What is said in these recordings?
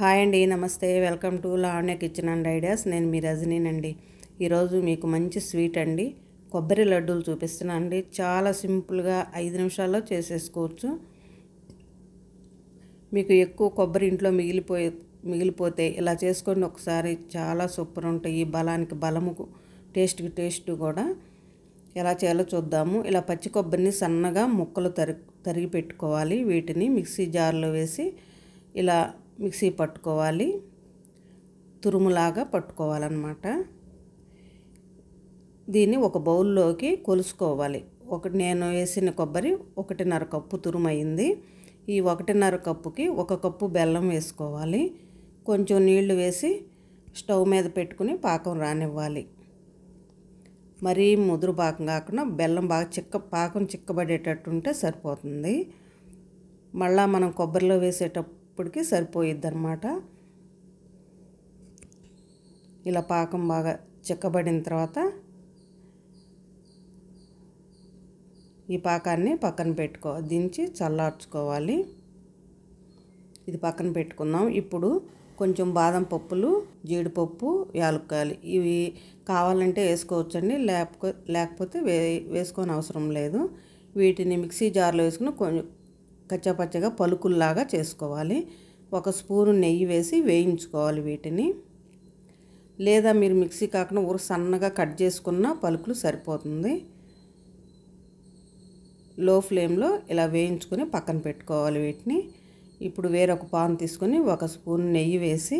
hi అండి నమస్తే welcome to Lavanya kitchen and ideas నేను మీ రజనీనండి ఈరోజు మీకు మంచి స్వీట్ అండి కొబ్బరి లడ్డూలు చూపిస్తున్నా అండి చాలా సింపుల్గా ఐదు నిమిషాల్లో చేసేసుకోవచ్చు మీకు ఎక్కువ కొబ్బరి ఇంట్లో మిగిలిపోయి మిగిలిపోతే ఇలా చేసుకోండి ఒకసారి చాలా సూపర్ ఉంటాయి బలానికి బలము టేస్ట్కి టేస్ట్ కూడా ఎలా చేయాలో చూద్దాము ఇలా పచ్చి కొబ్బరిని సన్నగా ముక్కలు తరి తరిగి పెట్టుకోవాలి వీటిని మిక్సీ జార్లో వేసి ఇలా మిక్సీ పట్టుకోవాలి తురుములాగా పట్టుకోవాలన్నమాట దీన్ని ఒక బౌల్లోకి కొలుసుకోవాలి ఒకటి నేను వేసిన కొబ్బరి ఒకటిన్నర కప్పు తురుమైంది ఈ ఒకటిన్నర కప్పుకి ఒక కప్పు బెల్లం వేసుకోవాలి కొంచెం నీళ్లు వేసి స్టవ్ మీద పెట్టుకుని పాకం రానివ్వాలి మరీ ముదురు పాకం కాకుండా బెల్లం బాగా చిక్క పాకం చిక్కబడేటట్టు ఉంటే సరిపోతుంది మళ్ళా మనం కొబ్బరిలో వేసేటప్పుడు ఇప్పటికి సరిపోయిద్ది అనమాట ఇలా పాకం బాగా చిక్కబడిన తర్వాత ఈ పాకాన్ని పక్కన పెట్టుకో దించి చల్లార్చుకోవాలి ఇది పక్కన పెట్టుకుందాం ఇప్పుడు కొంచెం బాదం పప్పులు జీడిపప్పు యాలుక్కాయలు ఇవి కావాలంటే వేసుకోవచ్చండి లేకపోతే లేకపోతే వే వేసుకోని అవసరం లేదు వీటిని మిక్సీ జార్లో వేసుకుని కొంచెం కచ్చపచ్చగా పలుకుల్లాగా చేసుకోవాలి ఒక స్పూను నెయ్యి వేసి వేయించుకోవాలి వీటిని లేదా మీరు మిక్సీ కాకుండా ఊరు సన్నగా కట్ చేసుకున్న పలుకులు సరిపోతుంది లో ఫ్లేమ్లో ఇలా వేయించుకొని పక్కన పెట్టుకోవాలి వీటిని ఇప్పుడు వేరొక పాన్ తీసుకొని ఒక స్పూన్ నెయ్యి వేసి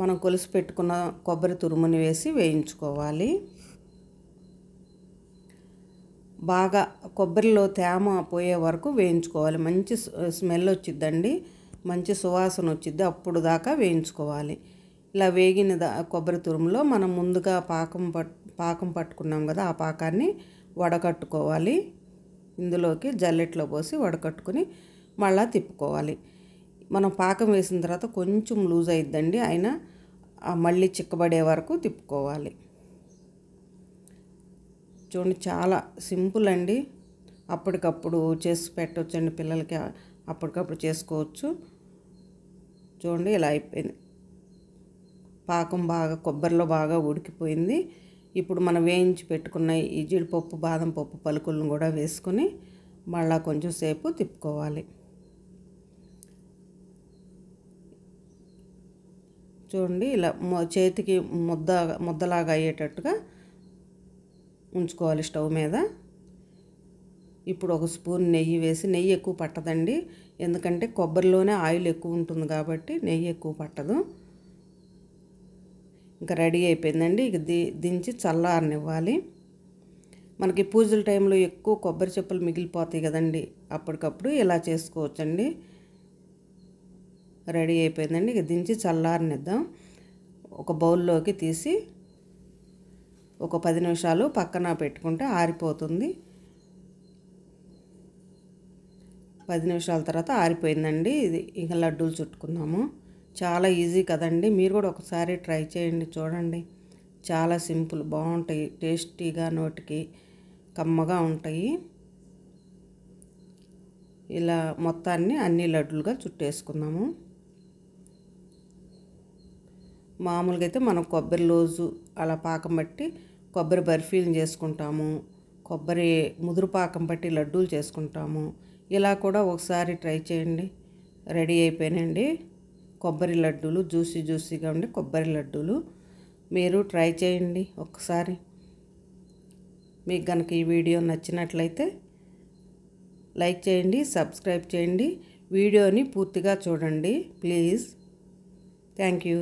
మనం కొలిసి పెట్టుకున్న కొబ్బరి తురుముని వేసి వేయించుకోవాలి బాగా కొబ్బరిలో తేమ పోయే వరకు వేయించుకోవాలి మంచి స్మెల్ వచ్చిద్దండి మంచి సువాసన వచ్చిద్ది అప్పుడు దాకా వేయించుకోవాలి ఇలా వేగిన దా కొబ్బరి తురుములో మనం ముందుగా పాకం పట్ పాకం పట్టుకున్నాం కదా ఆ పాకాన్ని వడకట్టుకోవాలి ఇందులోకి జల్లెట్లో పోసి వడకట్టుకుని మళ్ళా తిప్పుకోవాలి మనం పాకం వేసిన తర్వాత కొంచెం లూజ్ అయిద్దండి అయినా మళ్ళీ చిక్కబడే వరకు తిప్పుకోవాలి చూడండి చాలా సింపుల్ అండి అప్పటికప్పుడు చేసి పెట్టవచ్చండి పిల్లలకి అప్పటికప్పుడు చేసుకోవచ్చు చూడండి ఇలా అయిపోయింది పాకం బాగా కొబ్బరిలో బాగా ఉడికిపోయింది ఇప్పుడు మనం వేయించి పెట్టుకున్న ఈ జీడిపప్పు బాదం పప్పు పలుకులను కూడా వేసుకొని మళ్ళా కొంచెం సేపు తిప్పుకోవాలి చూడండి ఇలా చేతికి ముద్ద ముద్దలాగా అయ్యేటట్టుగా ఉంచుకోవాలి స్టవ్ మీద ఇప్పుడు ఒక స్పూన్ నెయ్యి వేసి నెయ్యి ఎక్కువ పట్టదండి ఎందుకంటే కొబ్బరిలోనే ఆయిల్ ఎక్కువ ఉంటుంది కాబట్టి నెయ్యి ఎక్కువ పట్టదు ఇంకా రెడీ అయిపోయిందండి ఇక ది దించి చల్లారనివ్వాలి మనకి పూజల టైంలో ఎక్కువ కొబ్బరి చెప్పులు మిగిలిపోతాయి కదండి అప్పటికప్పుడు ఇలా చేసుకోవచ్చండి రెడీ అయిపోయిందండి ఇక దించి చల్లారనిద్దాం ఒక బౌల్లోకి తీసి ఒక పది నిమిషాలు పక్కన పెట్టుకుంటే ఆరిపోతుంది పది నిమిషాల తర్వాత ఆరిపోయిందండి ఇది ఇంకా లడ్డూలు చుట్టుకుందాము చాలా ఈజీ కదండి మీరు కూడా ఒకసారి ట్రై చేయండి చూడండి చాలా సింపుల్ బాగుంటాయి టేస్టీగా నోటికి కమ్మగా ఉంటాయి ఇలా మొత్తాన్ని అన్ని లడ్డులుగా చుట్టేసుకుందాము మామూలుగా అయితే మనం కొబ్బరి లోజు అలా పాకం బట్టి కొబ్బరి బర్ఫీలు చేసుకుంటాము కొబ్బరి ముదురు పాకం బట్టి లడ్డూలు చేసుకుంటాము ఇలా కూడా ఒకసారి ట్రై చేయండి రెడీ అయిపోయినండి కొబ్బరి లడ్డూలు జ్యూసీ జ్యూసీగా ఉండి కొబ్బరి లడ్డూలు మీరు ట్రై చేయండి ఒక్కసారి మీకు కనుక ఈ వీడియో నచ్చినట్లయితే లైక్ చేయండి సబ్స్క్రైబ్ చేయండి వీడియోని పూర్తిగా చూడండి ప్లీజ్ థ్యాంక్ యూ